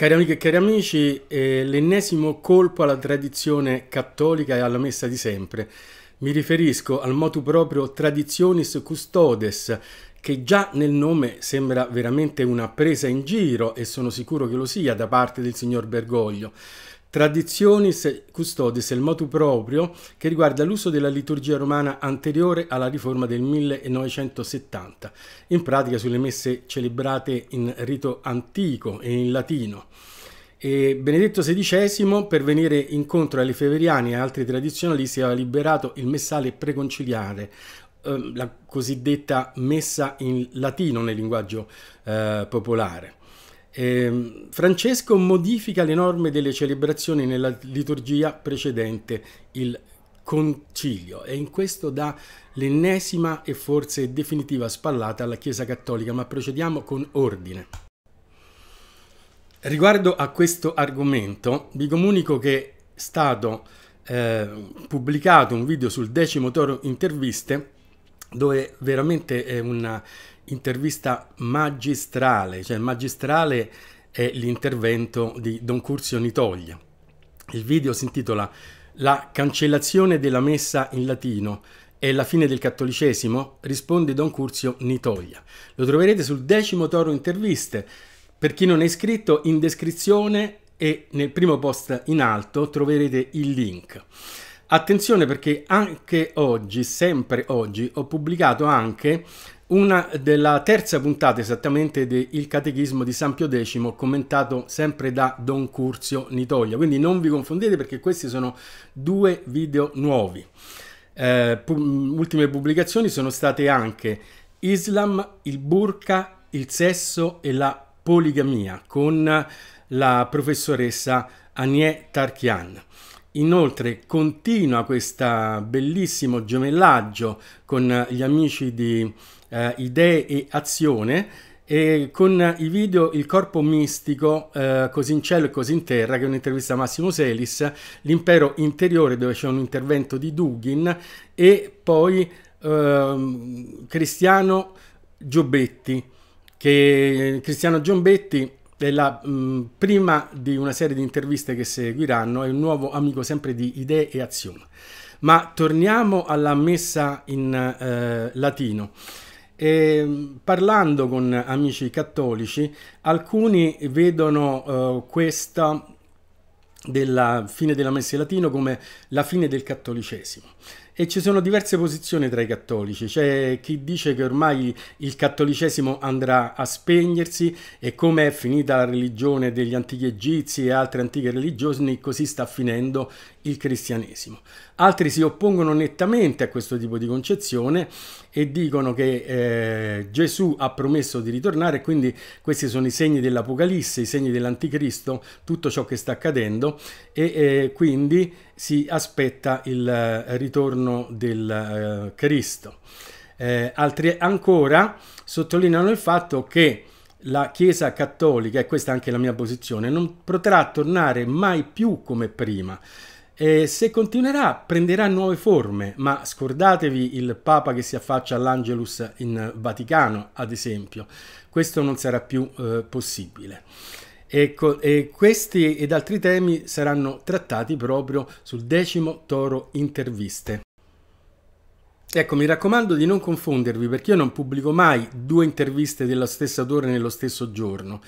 Cari amiche e cari amici, eh, l'ennesimo colpo alla tradizione cattolica e alla messa di sempre. Mi riferisco al motu proprio Traditionis Custodes, che già nel nome sembra veramente una presa in giro e sono sicuro che lo sia da parte del signor Bergoglio. Traditionis custodis è il motu proprio che riguarda l'uso della liturgia romana anteriore alla riforma del 1970, in pratica sulle messe celebrate in rito antico e in latino. E Benedetto XVI, per venire incontro alle feveriani e altri tradizionalisti, aveva liberato il messale preconciliare, ehm, la cosiddetta messa in latino nel linguaggio eh, popolare. Eh, Francesco modifica le norme delle celebrazioni nella liturgia precedente il concilio e in questo dà l'ennesima e forse definitiva spallata alla Chiesa Cattolica, ma procediamo con ordine. Riguardo a questo argomento vi comunico che è stato eh, pubblicato un video sul decimo toro interviste dove veramente è una intervista magistrale, cioè magistrale è l'intervento di Don Curzio Nitoglia. Il video si intitola La cancellazione della messa in latino e la fine del cattolicesimo? Risponde Don Curzio Nitoglia. Lo troverete sul decimo toro interviste. Per chi non è iscritto, in descrizione e nel primo post in alto troverete il link. Attenzione perché anche oggi, sempre oggi, ho pubblicato anche una della terza puntata esattamente del Catechismo di San Pio X, commentato sempre da Don Curzio Nitoglia. Quindi non vi confondete perché questi sono due video nuovi. Eh, pu ultime pubblicazioni sono state anche Islam, il burka, il sesso e la poligamia con la professoressa Anie Tarkian. Inoltre continua questo bellissimo gemellaggio con gli amici di eh, idee e azione e con i video Il corpo mistico, eh, Così in cielo e così in terra, che è un'intervista a Massimo Selis, L'impero interiore dove c'è un intervento di Dugin e poi eh, Cristiano Giobetti, che Cristiano Giobetti è la mh, mm, prima di una serie di interviste che seguiranno, è un nuovo amico sempre di idee e azione. Ma torniamo alla messa in eh, latino. E ehm, parlando con amici cattolici, alcuni vedono eh, questa della fine della Messe Latino come la fine del cattolicesimo. E ci sono diverse posizioni tra i cattolici, c'è chi dice che ormai il cattolicesimo andrà a spegnersi e come è finita la religione degli antichi egizi e altre antiche religioni, così sta finendo il cristianesimo. Altri si oppongono nettamente a questo tipo di concezione e dicono che eh, Gesù ha promesso di ritornare, quindi questi sono i segni dell'Apocalisse, i segni dell'Anticristo, tutto ciò che sta accadendo e eh, quindi si aspetta il eh, ritorno del eh, Cristo. Eh, altri ancora sottolineano il fatto che la Chiesa cattolica, e questa è anche la mia posizione, non potrà tornare mai più come prima. E se continuerà, prenderà nuove forme, ma scordatevi il Papa che si affaccia all'Angelus in Vaticano, ad esempio. Questo non sarà più eh, possibile. E, ecco, e, questi ed altri temi saranno trattati proprio sul decimo Toro Interviste. Ecco, mi raccomando di non confondervi perché io non pubblico mai due interviste della stessa autore nello stesso giorno.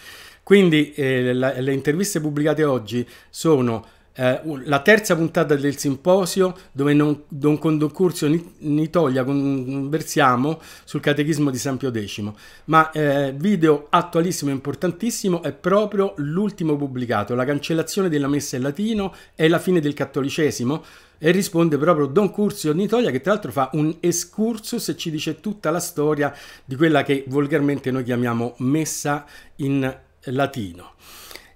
Quindi eh, la, le interviste pubblicate oggi sono eh, la terza puntata del simposio dove non, Don Condocurzio Nitoglia conversiamo sul Catechismo di San Pio X, ma eh, video attualissimo e importantissimo è proprio l'ultimo pubblicato, la cancellazione della messa in latino e la fine del cattolicesimo e risponde proprio Don Curzio Nitoglia che tra l'altro fa un excursus e ci dice tutta la storia di quella che volgarmente noi chiamiamo messa in latino.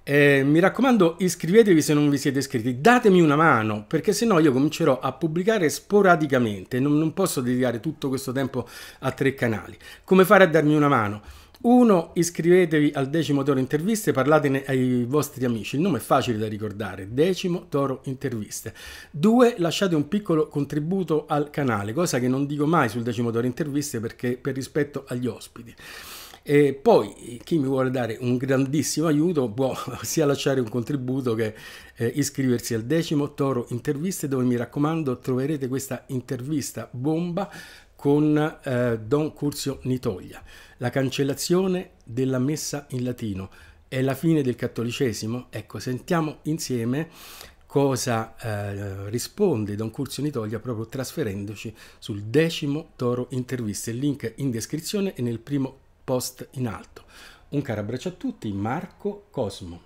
Eh, mi raccomando, iscrivetevi se non vi siete iscritti, datemi una mano, perché sennò io comincerò a pubblicare sporadicamente, non, non posso dedicare tutto questo tempo a tre canali. Come fare a darmi una mano? 1. Iscrivetevi al Decimo Toro Interviste, parlatene ai vostri amici, il nome è facile da ricordare, Decimo Toro Interviste. 2. Lasciate un piccolo contributo al canale, cosa che non dico mai sul Decimo Toro Interviste perché, per rispetto agli ospiti. E poi chi mi vuole dare un grandissimo aiuto può sia lasciare un contributo che eh, iscriversi al decimo Toro Interviste dove mi raccomando troverete questa intervista bomba con eh, Don Curzio Nitoglia. La cancellazione della messa in latino è la fine del cattolicesimo? Ecco, sentiamo insieme cosa eh, risponde Don Curzio Nitoglia proprio trasferendoci sul decimo Toro Interviste. Il link in descrizione e nel primo post in alto. Un caro abbraccio a tutti, Marco Cosmo.